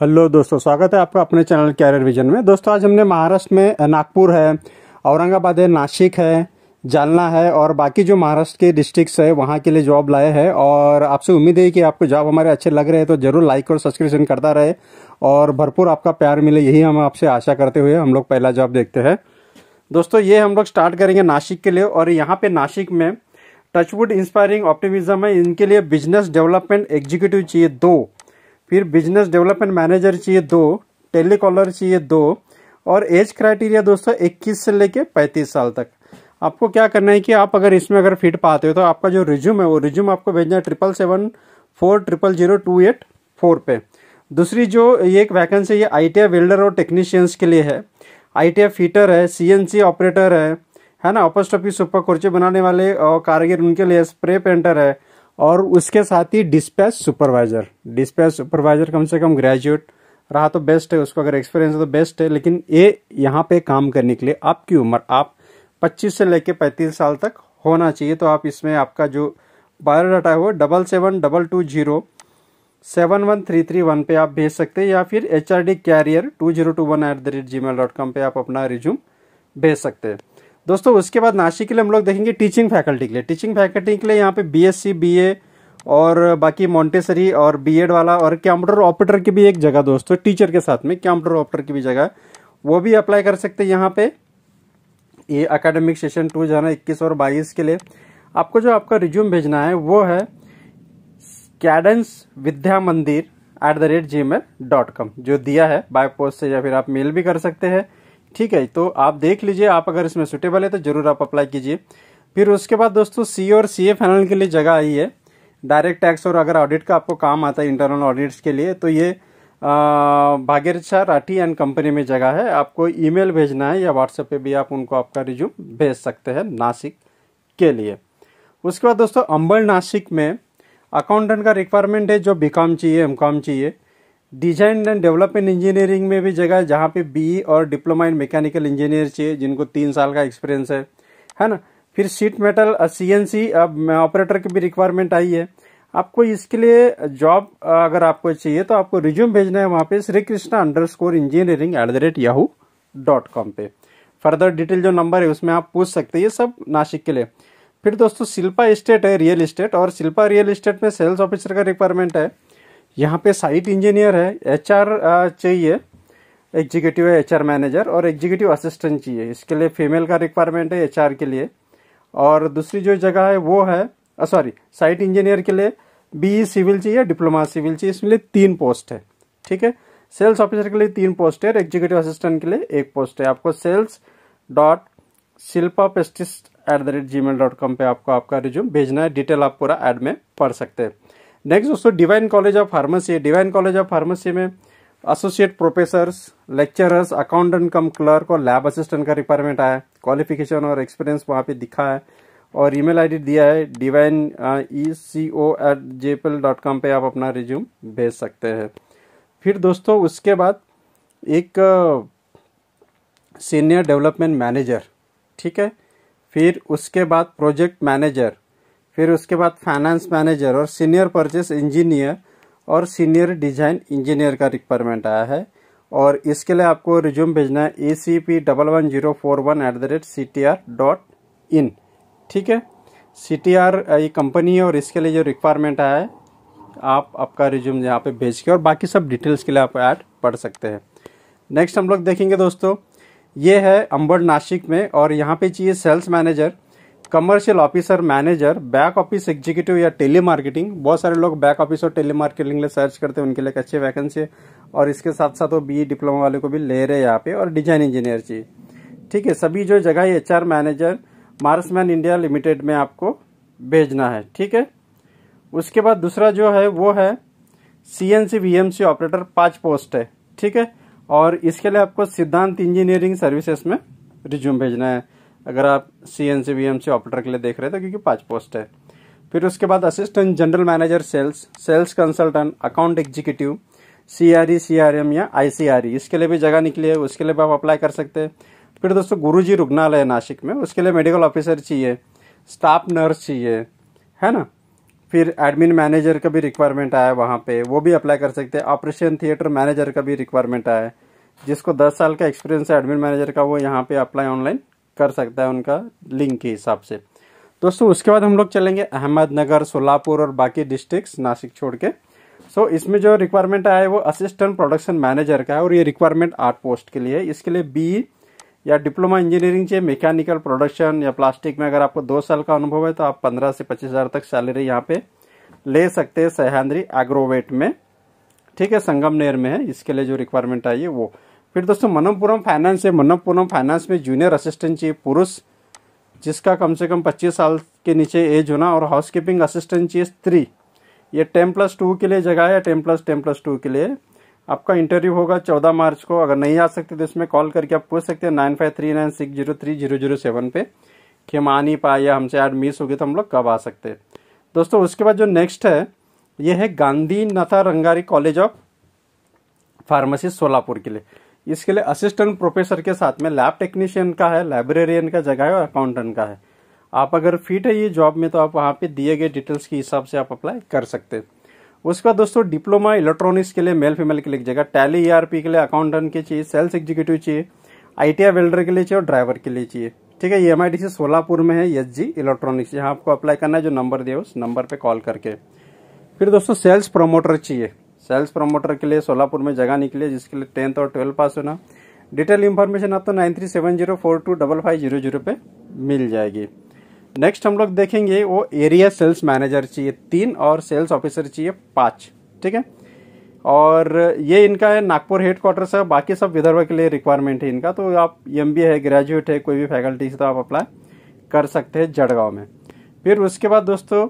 hello दोस्तों स्वागत है आपका अपने चैनल कैरियर विजन में दोस्तों आज हमने महाराष्ट्र में नागपुर है औरंगाबाद है नासिक है जालना है और बाकी जो महाराष्ट्र के डिस्ट्रिक्ट्स है वहाँ के लिए जॉब लाए हैं और आपसे उम्मीद है कि आपको जॉब हमारे अच्छे लग रहे हैं तो जरूर लाइक और सब्सक्रिप्शन करता रहे और भरपूर आपका प्यार मिले यही हम आपसे आशा करते हुए हम लोग पहला जॉब देखते हैं दोस्तों ये हम लोग स्टार्ट करेंगे नासिक के लिए और यहाँ पे नासिक में टचवुड इंस्पायरिंग ऑप्टिमिज्म है इनके लिए बिजनेस डेवलपमेंट एग्जीक्यूटिव चाहिए दो फिर बिजनेस डेवलपमेंट मैनेजर चाहिए दो टेलीकॉलर चाहिए दो और एज क्राइटेरिया दोस्तों 21 से लेके 35 साल तक आपको क्या करना है कि आप अगर इसमें अगर फिट पाते हो तो आपका जो रिज्यूम है वो रिज्यूम आपको भेजना है triple seven four triple zero two eight four पे दूसरी जो ये एक वैकेंसी ये आई टी वेल्डर और टेक्नीशियंस के लिए है आई टी फीटर है सी एन सी ऑपरेटर है है ना ऑपोस्टॉपी सुपर कोर्चे बनाने वाले और कारीगर उनके लिए स्प्रे पेंटर है और उसके साथ ही डिस्पैच सुपरवाइज़र डिस्पैच सुपरवाइज़र कम से कम ग्रेजुएट रहा तो बेस्ट है उसको अगर एक्सपीरियंस है तो बेस्ट है लेकिन ये यहाँ पे काम करने के लिए आपकी उम्र आप 25 से लेके 35 साल तक होना चाहिए तो आप इसमें आपका जो बायोडाटा है वो double seven double two zero seven one three three one पे आप भेज सकते हैं या फिर H R D career two zero two one at the rate gmail dot com पर आप अपना रिज्यूम भेज सकते हैं दोस्तों उसके बाद नासिक के लिए हम लोग देखेंगे टीचिंग फैकल्टी के लिए टीचिंग फैकल्टी के लिए यहाँ पे बीएससी बीए और बाकी मॉन्टेसरी और बीएड वाला और कंप्यूटर ऑपरेटर की भी एक जगह दोस्तों टीचर के साथ में कंप्यूटर ऑपरेटर की भी जगह वो भी अप्लाई कर सकते हैं यहाँ पे ये अकेडमिक सेशन टू जाना इक्कीस और बाईस के लिए आपको जो आपका रिज्यूम भेजना है वो है cadence Vidya Mandir at the rate gmail dot com जो दिया है बाय पोस्ट से या फिर आप मेल भी कर सकते हैं ठीक है तो आप देख लीजिए आप अगर इसमें सुटेबल है तो ज़रूर आप अप्लाई कीजिए फिर उसके बाद दोस्तों सी और सी ए फाइनल के लिए जगह आई है डायरेक्ट टैक्स और अगर ऑडिट का आपको काम आता है इंटरनल ऑडिट्स के लिए तो ये भागीरचा राठी एंड कंपनी में जगह है आपको ईमेल भेजना है या व्हाट्सएप पे भी आप उनको आपका रिज्यूम भेज सकते हैं नासिक के लिए उसके बाद दोस्तों अंबल नासिक में अकाउंटेंट का रिक्वायरमेंट है जो बीकॉम चाहिए एम चाहिए डिजाइन एंड डेवलपमेंट इंजीनियरिंग में भी जगह है जहाँ पे बीई e और डिप्लोमा इन मैकेनिकल इंजीनियर चाहिए जिनको तीन साल का एक्सपीरियंस है है ना फिर sheet metal C N C operator की भी रिक्वायरमेंट आई है आपको इसके लिए जॉब अगर आपको चाहिए तो आपको रिज्यूम भेजना है वहाँ पे Shri Krishna under score engineering at the rate yahoo dot com पे फर्दर डिटेल जो नंबर है उसमें आप पूछ सकते हैं ये सब नासिक के लिए फिर दोस्तों शिल्पा इस्टेट है रियल इस्टेट और शिल्पा रियल इस्टेट में सेल्स ऑफिसर का रिक्वायरमेंट है यहाँ पे साइट इंजीनियर है एचआर चाहिए एग्जीक्यूटिव है एचआर मैनेजर और एग्जीक्यूटिव असिस्टेंट चाहिए इसके लिए फीमेल का रिक्वायरमेंट है एचआर के लिए और दूसरी जो जगह है वो है सॉरी साइट इंजीनियर के लिए बी सिविल चाहिए डिप्लोमा सिविल चाहिए इसमें लिए तीन पोस्ट है ठीक है सेल्स ऑफिसर के लिए तीन पोस्ट है और एग्जीक्यूटिव असिस्टेंट के लिए एक पोस्ट है आपको सेल्स डॉट शिल्पा पेस्टिस्ट at the rate gmail dot com पर आपको आपका रिज्यूम भेजना है डिटेल आप पूरा एड में पढ़ सकते हैं नेक्स्ट दोस्तों डिवाइन कॉलेज ऑफ फार्मेसी है डिवाइन कॉलेज ऑफ फार्मेसी में associate professors lecturers accountant cum clerk और लैब असिस्टेंट का रिक्वायरमेंट आया है क्वालिफिकेशन और एक्सपीरियंस वहाँ पे दिखा है और ईमेल आईडी दिया है divine E C O at J dot com पर आप अपना रिज्यूम भेज सकते हैं फिर दोस्तों उसके बाद एक सीनियर डेवलपमेंट मैनेजर ठीक है फिर उसके बाद प्रोजेक्ट मैनेजर फिर उसके बाद फाइनेंस मैनेजर और सीनियर परचेस इंजीनियर और सीनियर डिजाइन इंजीनियर का रिक्वायरमेंट आया है और इसके लिए आपको रिज्यूम भेजना है A C P double one zero four one at the rate C T R dot in ठीक है सी टी आर ये कंपनी है और इसके लिए जो रिक्वायरमेंट आया है आप आपका रिज्यूम यहाँ पे भेज के और बाकी सब डिटेल्स के लिए आप ऐड पढ़ सकते हैं नेक्स्ट हम लोग देखेंगे दोस्तों ये है अंबड नासिक में और यहाँ पे चाहिए sales manager commercial officer manager back office executive या टेली मार्केटिंग बहुत सारे लोग बैक ऑफिस और टेली मार्केटिंग लिए सर्च करते हैं उनके लिए एक अच्छी वैकेंसी है और इसके साथ साथ वो बी डिप्लोमा e वाले को भी ले रहे हैं यहाँ पे और डिजाइन इंजीनियर चाहिए ठीक है सभी जो जगह है एच मैनेजर मार्समैन इंडिया लिमिटेड में आपको भेजना है ठीक है उसके बाद दूसरा जो है वो है सी एन सी ऑपरेटर पाँच पोस्ट है ठीक है और इसके लिए आपको सिद्धांत इंजीनियरिंग सर्विसेज में रिज्यूम भेजना है अगर आप C N C V M C operator के लिए देख रहे हैं तो क्योंकि पाँच पोस्ट है फिर उसके बाद assistant general manager sales sales consultant account executive C R E C R M या आई सी आर ई इसके लिए भी जगह निकली है उसके लिए भी आप अप्लाई कर सकते हैं फिर दोस्तों गुरु जी रुग्णालय नासिक में उसके लिए मेडिकल ऑफिसर चाहिए स्टाफ नर्स चाहिए है ना फिर एडमिन मैनेजर का भी रिक्वायरमेंट आया वहाँ पे वो भी अप्लाई कर सकते हैं ऑपरेशन थिएटर मैनेजर का भी रिक्वायरमेंट आया जिसको 10 साल का एक्सपीरियंस है एडमिन मैनेजर का वो यहाँ पे अप्लाई ऑनलाइन कर सकता है उनका लिंक के हिसाब से दोस्तों उसके बाद हम लोग चलेंगे अहमदनगर सोलापुर और बाकी डिस्ट्रिक्ट नासिक छोड़ के सो so, इसमें जो रिक्वायरमेंट आया है वो असिस्टेंट प्रोडक्शन मैनेजर का है और ये रिक्वायरमेंट आर्ट पोस्ट के लिए है इसके लिए बी या डिप्लोमा इंजीनियरिंग चाहिए मैकेनिकल प्रोडक्शन या प्लास्टिक में अगर आपको दो साल का अनुभव है तो आप पंद्रह से पच्चीस हज़ार तक सैलरी यहाँ पे ले सकते हैं सहान्द्री एग्रोवेट में ठीक है संगम नेर में है इसके लिए जो रिक्वायरमेंट आई है वो फिर दोस्तों मनमपुरम फाइनेंस है मनमपुरम फाइनेंस में जूनियर असिस्टेंट चाहिए पुरुष जिसका कम से कम 25 साल के नीचे एज होना और हाउस कीपिंग असिस्टेंट चाहिए स्त्री ये टेन प्लस टू के लिए जगह है ten plus ten plus two के लिए आपका इंटरव्यू होगा चौदह मार्च को अगर नहीं आ सकते तो इसमें कॉल करके आप पूछ सकते हैं nine five three nine six zero three zero zero seven पे कि हम आ नहीं पाए या हमसे ऐड मिस हो गए तो हम लोग कब आ सकते हैं दोस्तों उसके बाद जो नेक्स्ट है ये है Gandhi Natha Rangari college of pharmacy Solapur के लिए इसके लिए असिस्टेंट प्रोफेसर के साथ में लैब टेक्नीशियन का है लाइब्रेरियन का जगह है और अकाउंटेंट का है आप अगर फिट है ये जॉब में तो आप वहाँ पे दिए गए डिटेल्स के हिसाब से आप अप्लाई कर सकते हैं उसके बाद दोस्तों डिप्लोमा इलेक्ट्रॉनिक्स के लिए मेल फीमेल के लिए जगह टैली ईआरपी e के लिए अकाउंटेंट के चाहिए सेल्स एग्जीक्यूटिव चाहिए आईटीआई वेल्डर के लिए चाहिए और ड्राइवर के लिए चाहिए ठीक है ये एम सोलापुर में है एस जी इलेक्ट्रॉनिक्स यहाँ आपको अप्लाई करना है जो नंबर दिया उस नंबर पर कॉल करके फिर दोस्तों सेल्स प्रोमोटर चाहिए सेल्स प्रमोटर के लिए सोलापुर में जगह निकली जिसके लिए टेंथ और ट्वेल्थ पास होना डिटेल इन्फॉर्मेशन आपको nine three seven zero four two double five zero zero पे मिल जाएगी नेक्स्ट हम लोग देखेंगे वो एरिया सेल्स मैनेजर चाहिए तीन और सेल्स ऑफिसर चाहिए पाँच ठीक है और ये इनका है नागपुर हेड क्वार्टर्स बाकी सब विदर्भ के लिए रिक्वायरमेंट है इनका तो आप एम है ग्रेजुएट है कोई भी फैकल्टी से तो आप अप्लाई कर सकते हैं जड़गांव में फिर उसके बाद दोस्तों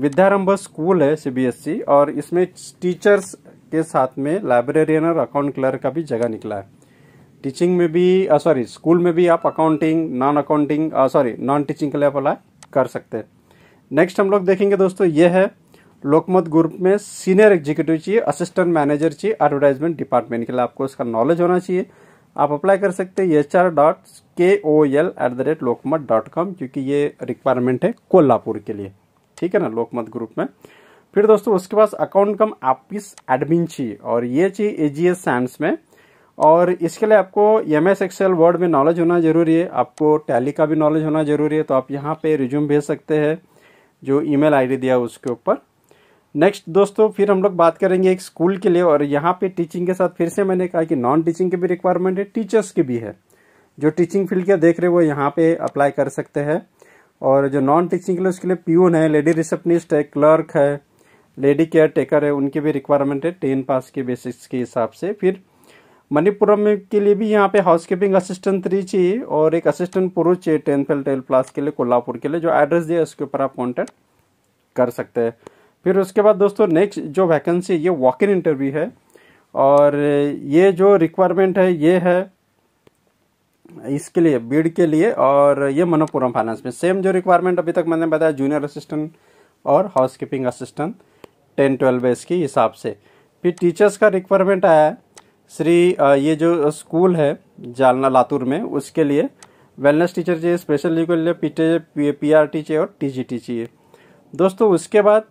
विद्यारंभ स्कूल है सीबीएसई e और इसमें टीचर्स के साथ में लाइब्रेरियन और अकाउंट क्लर्क का भी जगह निकला है टीचिंग में भी सॉरी स्कूल में भी आप accounting non accounting sorry non teaching के लिए अप्लाई कर सकते हैं नेक्स्ट हम लोग देखेंगे दोस्तों ये है लोकमत ग्रुप में सीनियर एग्जीक्यूटिव चाहिए असिस्टेंट मैनेजर चाहिए एडवर्टाइजमेंट डिपार्टमेंट के लिए आपको इसका नॉलेज होना चाहिए आप अप्लाई कर सकते हैं H R dot K O L at the rate Lokmat dot com क्योंकि ये रिक्वायरमेंट है कोल्हापुर के लिए ठीक है ना लोकमत ग्रुप में फिर दोस्तों उसके पास अकाउंट कम आपिस एडमिन चाहिए और ये चाहिए एजीएस सैम्स में और इसके लिए आपको एम एस एक्सेल वर्ड में नॉलेज होना जरूरी है आपको टैली का भी नॉलेज होना जरूरी है तो आप यहाँ पे रिज्यूम भेज सकते हैं जो ईमेल आईडी दिया उसके ऊपर नेक्स्ट दोस्तों फिर हम लोग बात करेंगे एक स्कूल के लिए और यहाँ पे टीचिंग के साथ फिर से मैंने कहा कि नॉन टीचिंग के भी रिक्वायरमेंट है टीचर्स की भी है जो टीचिंग फील्ड के देख रहे हो यहाँ पे अप्लाई कर सकते हैं और जो नॉन टीचिंग के लिए उसके लिए प्यून है लेडी रिसेप्शनिस्ट है क्लर्क है लेडी केयर टेकर है उनकी भी रिक्वायरमेंट है टेन पास के बेसिक्स के हिसाब से फिर मणिपुरम के लिए भी यहाँ पे हाउस कीपिंग असिस्टेंट थ्री चाहिए और एक असिस्टेंट पुरुष चाहिए टेंथ फेल टेल प्लस के लिए कोल्हापुर के लिए जो एड्रेस दिया उसके ऊपर आप कॉन्टेक्ट कर सकते हैं फिर उसके बाद दोस्तों नेक्स्ट जो वैकेंसी ये वॉक इन इंटरव्यू है और ये जो रिक्वायरमेंट है ये है इसके लिए बीड के लिए और ये मनोपुरम फाइनेंस में सेम जो रिक्वायरमेंट अभी तक मैंने बताया जूनियर असिस्टेंट और housekeeping assistant ten twelve S के हिसाब से फिर टीचर्स का रिक्वायरमेंट आया है श्री ये जो स्कूल है जालना लातूर में उसके लिए वेलनेस टीचर चाहिए स्पेशल के लिए पी आर टी चाहिए और टी जी टी चाहिए दोस्तों उसके बाद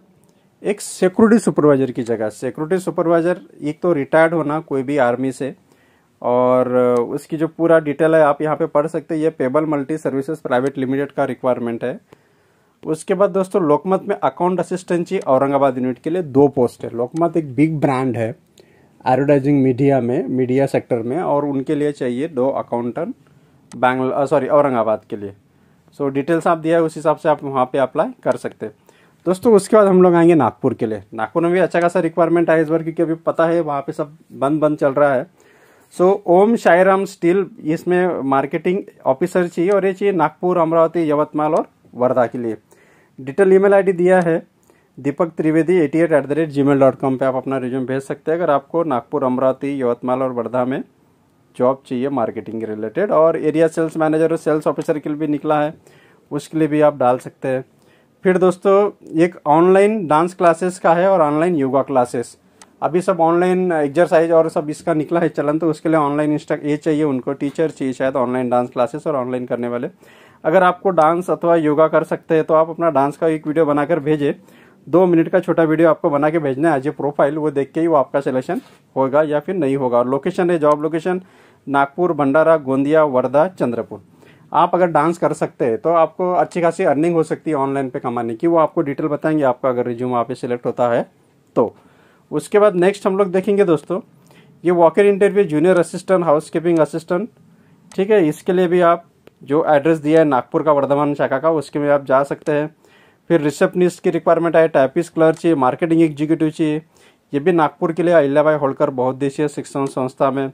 एक सिक्योरिटी सुपरवाइजर की जगह सिक्योरिटी सुपरवाइजर एक तो रिटायर्ड होना कोई भी आर्मी से और उसकी जो पूरा डिटेल है आप यहाँ पे पढ़ सकते हैं ये pebble multi services private limited का रिक्वायरमेंट है उसके बाद दोस्तों लोकमत में अकाउंट असिस्टेंसी औरंगाबाद यूनिट के लिए दो पोस्ट है लोकमत एक बिग ब्रांड है एडवर्टाइजिंग मीडिया में मीडिया सेक्टर में और उनके लिए चाहिए दो अकाउंटेंट बैंगलोर सॉरी औरंगाबाद के लिए सो so, डिटेल्स आप दिया है उस हिसाब से आप वहाँ पे अप्लाई कर सकते हैं दोस्तों उसके बाद हम लोग आएंगे नागपुर के लिए नागपुर में भी अच्छा खासा रिक्वायरमेंट है इस बार क्योंकि अभी पता है वहाँ पे सब बंद बंद चल रहा है सो ओम शायराम स्टील इसमें मार्केटिंग ऑफिसर चाहिए और ये चाहिए नागपुर अमरावती यवतमाल और वर्धा के लिए डिटेल ईमेल आईडी दिया है Deepak Trivedi at at at the rate gmail dot com पर आप अपना रिज्यूम भेज सकते हैं अगर आपको नागपुर अमरावती यवतमाल और वर्धा में जॉब चाहिए मार्केटिंग के रिलेटेड और एरिया सेल्स मैनेजर और सेल्स ऑफिसर के लिए भी निकला है उसके लिए भी आप डाल सकते हैं फिर दोस्तों एक ऑनलाइन डांस क्लासेस का है और ऑनलाइन योगा क्लासेस अभी सब ऑनलाइन एक्सरसाइज और सब इसका निकला है चलन तो उसके लिए ऑनलाइन इंस्टा ये चाहिए उनको टीचर चाहिए शायद ऑनलाइन डांस क्लासेस और ऑनलाइन करने वाले अगर आपको डांस अथवा योगा कर सकते हैं तो आप अपना डांस का एक वीडियो बनाकर भेजें दो मिनट का छोटा वीडियो आपको बना के भेजना है एज ए प्रोफाइल वो देख के ही वो आपका सिलेक्शन होगा या फिर नहीं होगा और लोकेशन है जॉब लोकेशन नागपुर भंडारा गोंदिया वर्धा चंद्रपुर आप अगर डांस कर सकते हैं तो आपको अच्छी खासी अर्निंग हो सकती है ऑनलाइन पे कमाने की वो आपको डिटेल बताएंगे आपका अगर रिज्यूम वहाँ पे सिलेक्ट होता है तो उसके बाद नेक्स्ट हम लोग देखेंगे दोस्तों ये walk in interview junior assistant housekeeping assistant ठीक है इसके लिए भी आप जो एड्रेस दिया है नागपुर का वर्धमान शाखा का उसके में आप जा सकते हैं फिर रिसेप्शनिस्ट की रिक्वायरमेंट है टाइपिस क्लर्क चाहिए मार्केटिंग एग्जीक्यूटिव चाहिए ये भी नागपुर के लिए अहिल्याबाई होलकर बहुत देशीय शिक्षण संस्था में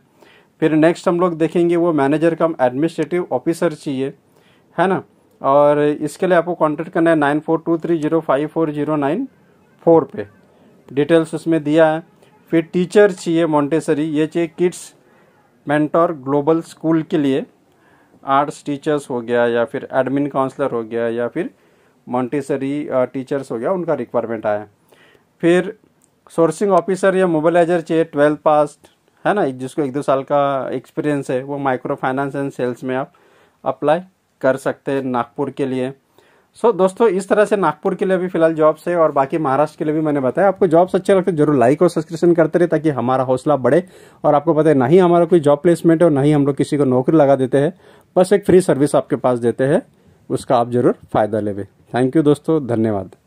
फिर नेक्स्ट हम लोग देखेंगे वो मैनेजर कम एडमिनिस्ट्रेटिव ऑफिसर चाहिए है ना और इसके लिए आपको कॉन्टैक्ट करना है nine four two three zero five four zero nine four पे डिटेल्स उसमें दिया है फिर टीचर चाहिए मॉन्टेसरी ये चाहिए किड्स मेंटोर ग्लोबल स्कूल के लिए आर्ट्स टीचर्स हो गया या फिर एडमिन काउंसलर हो गया या फिर मॉन्टेसरी टीचर्स हो गया उनका रिक्वायरमेंट आया फिर सोर्सिंग ऑफिसर या मोबिलाइजर चाहिए ट्वेल्थ पास है ना जिसको एक दो साल का एक्सपीरियंस है वो माइक्रो फाइनेंस एंड सेल्स में आप अप्लाई कर सकते हैं नागपुर के लिए सो so, दोस्तों इस तरह से नागपुर के लिए भी फिलहाल जॉब्स है और बाकी महाराष्ट्र के लिए भी मैंने बताया आपको जॉब्स अच्छे लगते जरूर लाइक और सब्सक्रिप्शन करते रहे ताकि हमारा हौसला बढ़े और आपको पता है ना ही हमारा कोई जॉब प्लेसमेंट है और ना ही हम लोग किसी को नौकरी लगा देते हैं बस एक फ्री सर्विस आपके पास देते हैं उसका आप जरूर फायदा लेवे थैंक यू दोस्तों धन्यवाद